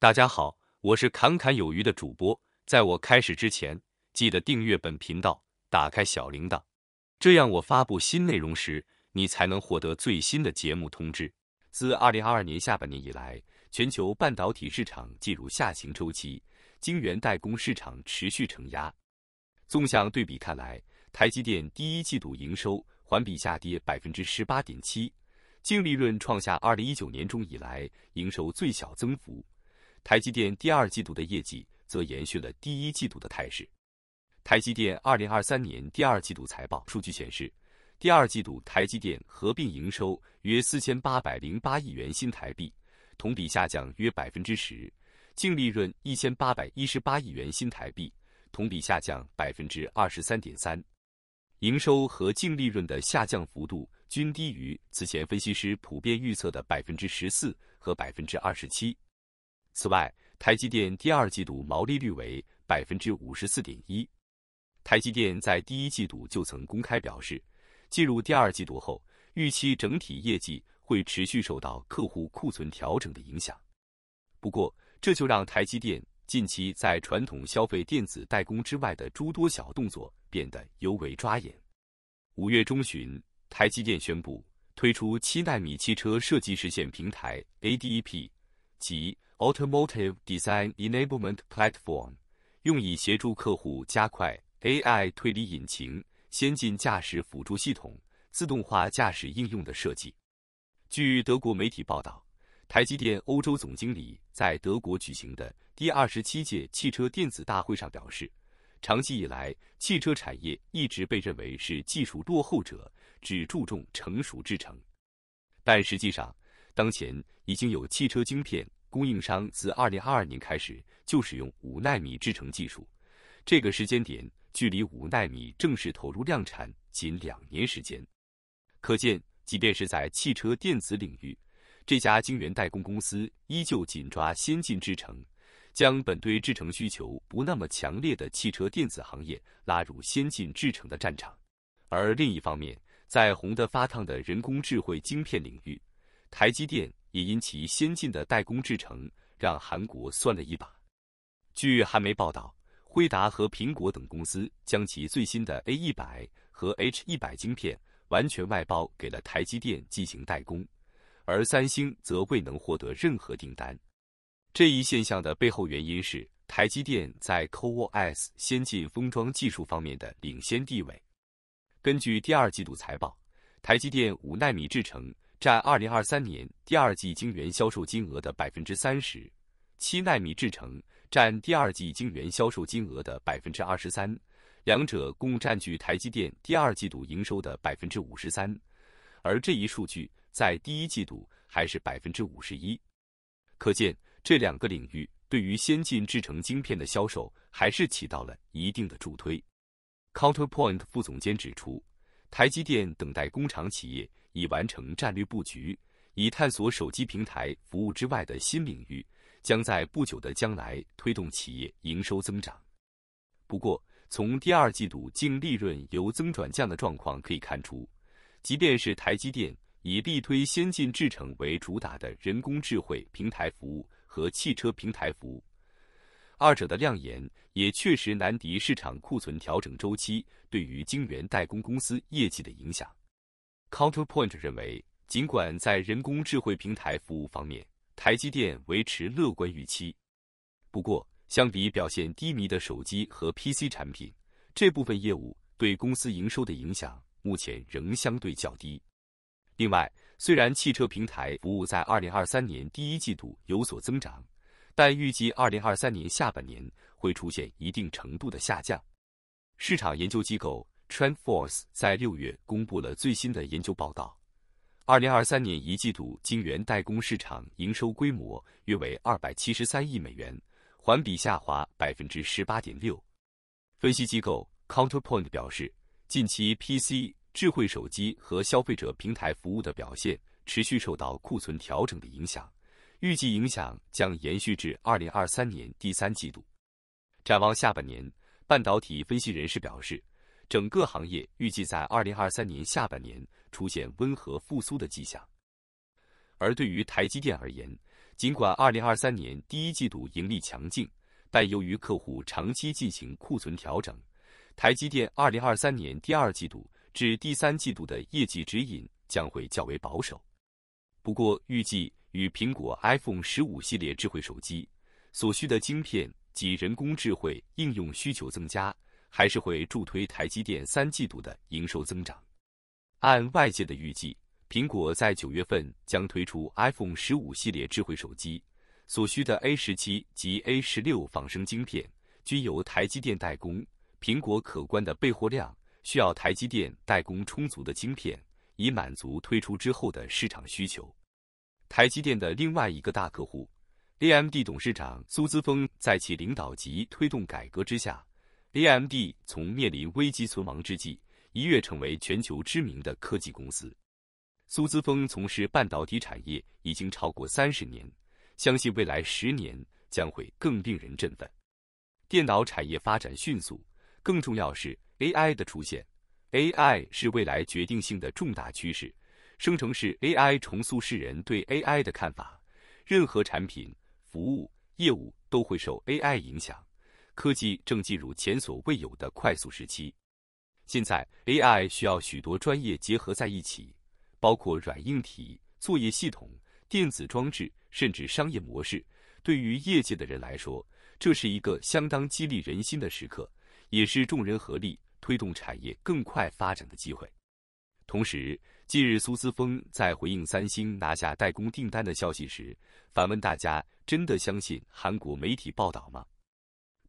大家好，我是侃侃有余的主播。在我开始之前，记得订阅本频道，打开小铃铛，这样我发布新内容时，你才能获得最新的节目通知。自二零二二年下半年以来，全球半导体市场进入下行周期，晶圆代工市场持续承压。纵向对比看来，台积电第一季度营收环比下跌百分之十八点七，净利润创下二零一九年中以来营收最小增幅。台积电第二季度的业绩则延续了第一季度的态势。台积电二零二三年第二季度财报数据显示，第二季度台积电合并营收约四千八百零八亿元新台币，同比下降约百分之十；净利润一千八百一十八亿元新台币，同比下降百分之二十三点三。营收和净利润的下降幅度均低于此前分析师普遍预测的百分之十四和百分之二十七。此外，台积电第二季度毛利率为百分之五十四点一。台积电在第一季度就曾公开表示，进入第二季度后，预期整体业绩会持续受到客户库存调整的影响。不过，这就让台积电近期在传统消费电子代工之外的诸多小动作变得尤为抓眼。五月中旬，台积电宣布推出七纳米汽车设计实现平台 ADP，及。Automotive Design Enablement Platform，用以协助客户加快 AI 推理引擎、先进驾驶辅助系统、自动化驾驶应用的设计。据德国媒体报道，台积电欧洲总经理在德国举行的第二十七届汽车电子大会上表示，长期以来，汽车产业一直被认为是技术落后者，只注重成熟制程。但实际上，当前已经有汽车晶片。供应商自二零二二年开始就使用五纳米制程技术，这个时间点距离五纳米正式投入量产仅两年时间。可见，即便是在汽车电子领域，这家晶圆代工公司依旧紧抓先进制程，将本对制程需求不那么强烈的汽车电子行业拉入先进制程的战场。而另一方面，在红得发烫的人工智慧晶片领域，台积电。也因其先进的代工制程，让韩国酸了一把。据韩媒报道，惠达和苹果等公司将其最新的 A 一百和 H 一百晶片完全外包给了台积电进行代工，而三星则未能获得任何订单。这一现象的背后原因是台积电在 CoWoS 先进封装技术方面的领先地位。根据第二季度财报，台积电五纳米制程。占二零二三年第二季晶圆销售金额的百分之三十七纳米制成，占第二季晶圆销售金额的百分之二十三，两者共占据台积电第二季度营收的百分之五十三，而这一数据在第一季度还是百分之五十一。可见，这两个领域对于先进制成晶片的销售还是起到了一定的助推。Counterpoint 副总监指出，台积电等待工厂企业。已完成战略布局，以探索手机平台服务之外的新领域，将在不久的将来推动企业营收增长。不过，从第二季度净利润由增转降的状况可以看出，即便是台积电以力推先进制程为主打的人工智慧平台服务和汽车平台服务，二者的亮眼也确实难敌市场库存调整周期对于晶圆代工公司业绩的影响。Counterpoint 认为，尽管在人工智慧平台服务方面，台积电维持乐观预期。不过，相比表现低迷的手机和 PC 产品，这部分业务对公司营收的影响目前仍相对较低。另外，虽然汽车平台服务在2023年第一季度有所增长，但预计2023年下半年会出现一定程度的下降。市场研究机构。TrendForce 在六月公布了最新的研究报告，二零二三年一季度晶圆代工市场营收规模约为二百七十三亿美元，环比下滑百分之十八点六。分析机构 Counterpoint 表示，近期 PC、智慧手机和消费者平台服务的表现持续受到库存调整的影响，预计影响将延续至二零二三年第三季度。展望下半年，半导体分析人士表示。整个行业预计在二零二三年下半年出现温和复苏的迹象。而对于台积电而言，尽管二零二三年第一季度盈利强劲，但由于客户长期进行库存调整，台积电二零二三年第二季度至第三季度的业绩指引将会较为保守。不过，预计与苹果 iPhone 十五系列智慧手机所需的晶片及人工智慧应用需求增加。还是会助推台积电三季度的营收增长。按外界的预计，苹果在九月份将推出 iPhone 十五系列智慧手机，所需的 A 十七及 A 十六仿生晶片均由台积电代工。苹果可观的备货量需要台积电代工充足的晶片，以满足推出之后的市场需求。台积电的另外一个大客户 AMD 董事长苏姿峰在其领导级推动改革之下。AMD 从面临危机存亡之际，一跃成为全球知名的科技公司。苏姿峰从事半导体产业已经超过三十年，相信未来十年将会更令人振奋。电脑产业发展迅速，更重要是 AI 的出现。AI 是未来决定性的重大趋势，生成式 AI 重塑世人对 AI 的看法，任何产品、服务、业务都会受 AI 影响。科技正进入前所未有的快速时期。现在，AI 需要许多专业结合在一起，包括软硬体、作业系统、电子装置，甚至商业模式。对于业界的人来说，这是一个相当激励人心的时刻，也是众人合力推动产业更快发展的机会。同时，近日苏姿峰在回应三星拿下代工订单的消息时，反问大家：“真的相信韩国媒体报道吗？”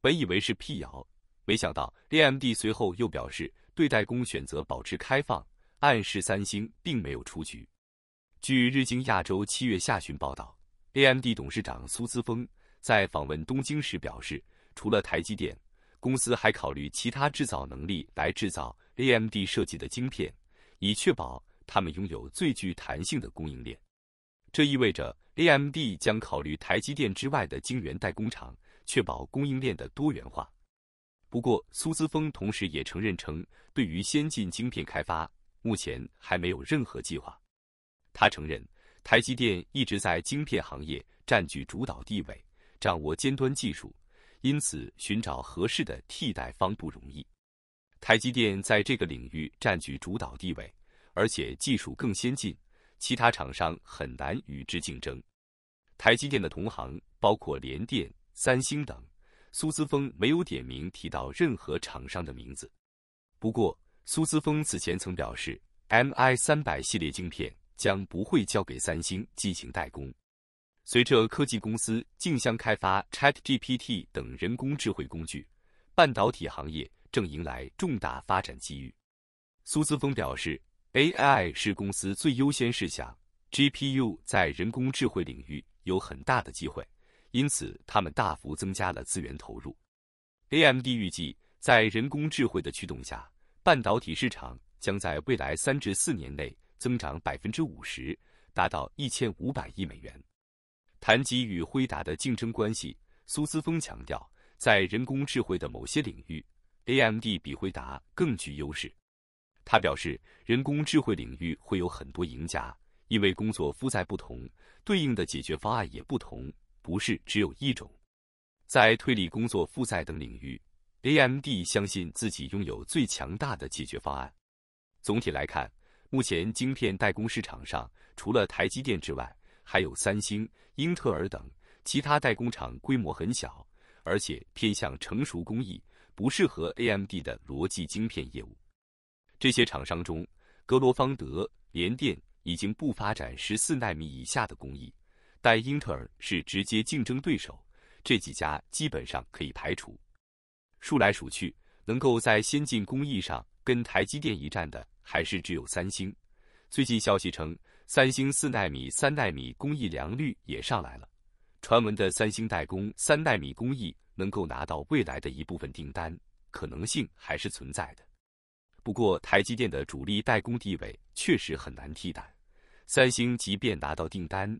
本以为是辟谣，没想到 A M D 随后又表示，对代工选择保持开放，暗示三星并没有出局。据日经亚洲七月下旬报道，A M D 董事长苏姿峰在访问东京时表示，除了台积电，公司还考虑其他制造能力来制造 A M D 设计的晶片，以确保他们拥有最具弹性的供应链。这意味着 A M D 将考虑台积电之外的晶圆代工厂。确保供应链的多元化。不过，苏姿峰同时也承认称，对于先进晶片开发，目前还没有任何计划。他承认，台积电一直在晶片行业占据主导地位，掌握尖端技术，因此寻找合适的替代方不容易。台积电在这个领域占据主导地位，而且技术更先进，其他厂商很难与之竞争。台积电的同行包括联电。三星等，苏姿峰没有点名提到任何厂商的名字。不过，苏姿峰此前曾表示，M I 三百系列晶片将不会交给三星进行代工。随着科技公司竞相开发 Chat G P T 等人工智慧工具，半导体行业正迎来重大发展机遇。苏姿峰表示，A I 是公司最优先事项，G P U 在人工智慧领域有很大的机会。因此，他们大幅增加了资源投入。AMD 预计，在人工智慧的驱动下，半导体市场将在未来三至四年内增长百分之五十，达到一千五百亿美元。谈及与辉达的竞争关系，苏思峰强调，在人工智慧的某些领域，AMD 比辉达更具优势。他表示，人工智慧领域会有很多赢家，因为工作负载不同，对应的解决方案也不同。不是只有一种，在推理、工作负载等领域，AMD 相信自己拥有最强大的解决方案。总体来看，目前晶片代工市场上，除了台积电之外，还有三星、英特尔等其他代工厂，规模很小，而且偏向成熟工艺，不适合 AMD 的逻辑晶片业务。这些厂商中，格罗方德、联电已经不发展十四纳米以下的工艺。但英特尔是直接竞争对手，这几家基本上可以排除。数来数去，能够在先进工艺上跟台积电一战的，还是只有三星。最近消息称，三星四纳米、三纳米工艺良率也上来了。传闻的三星代工三纳米工艺能够拿到未来的一部分订单，可能性还是存在的。不过，台积电的主力代工地位确实很难替代。三星即便拿到订单，